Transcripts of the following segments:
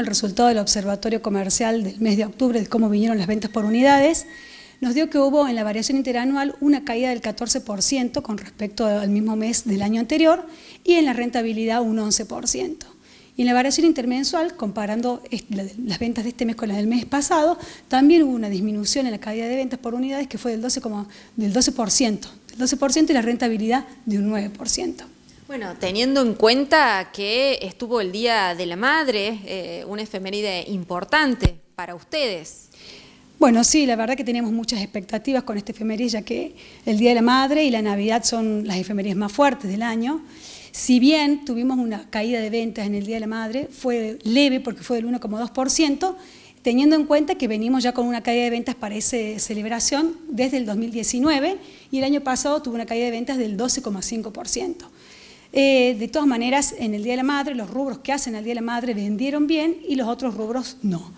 el resultado del Observatorio Comercial del mes de octubre de cómo vinieron las ventas por unidades, nos dio que hubo en la variación interanual una caída del 14% con respecto al mismo mes del año anterior y en la rentabilidad un 11%. Y en la variación intermensual, comparando las ventas de este mes con las del mes pasado, también hubo una disminución en la caída de ventas por unidades que fue del 12%, del 12%, del 12 y la rentabilidad de un 9%. Bueno, teniendo en cuenta que estuvo el Día de la Madre, eh, una efeméride importante para ustedes. Bueno, sí, la verdad que tenemos muchas expectativas con esta efeméride, ya que el Día de la Madre y la Navidad son las efemérides más fuertes del año. Si bien tuvimos una caída de ventas en el Día de la Madre, fue leve porque fue del 1,2%, teniendo en cuenta que venimos ya con una caída de ventas para esa celebración desde el 2019 y el año pasado tuvo una caída de ventas del 12,5%. Eh, de todas maneras, en el Día de la Madre, los rubros que hacen al Día de la Madre vendieron bien y los otros rubros no.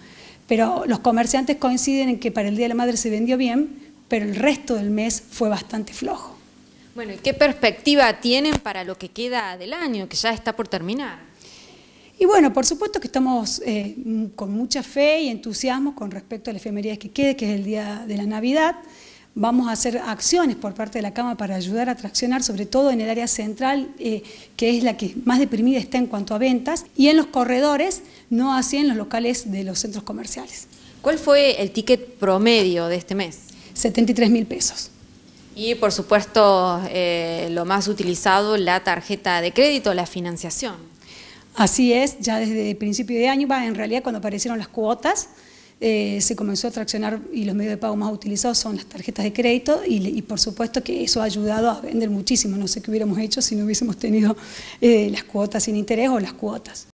Pero los comerciantes coinciden en que para el Día de la Madre se vendió bien, pero el resto del mes fue bastante flojo. Bueno, ¿y qué perspectiva tienen para lo que queda del año, que ya está por terminar? Y bueno, por supuesto que estamos eh, con mucha fe y entusiasmo con respecto a la efemería que quede, que es el día de la Navidad vamos a hacer acciones por parte de la Cama para ayudar a traccionar, sobre todo en el área central, eh, que es la que más deprimida está en cuanto a ventas, y en los corredores, no así en los locales de los centros comerciales. ¿Cuál fue el ticket promedio de este mes? 73 mil pesos. Y por supuesto, eh, lo más utilizado, la tarjeta de crédito, la financiación. Así es, ya desde el principio de año, en realidad cuando aparecieron las cuotas, eh, se comenzó a traccionar y los medios de pago más utilizados son las tarjetas de crédito y, por supuesto que eso ha ayudado a vender muchísimo. No sé qué hubiéramos hecho si no hubiésemos tenido eh, las cuotas sin interés o las cuotas.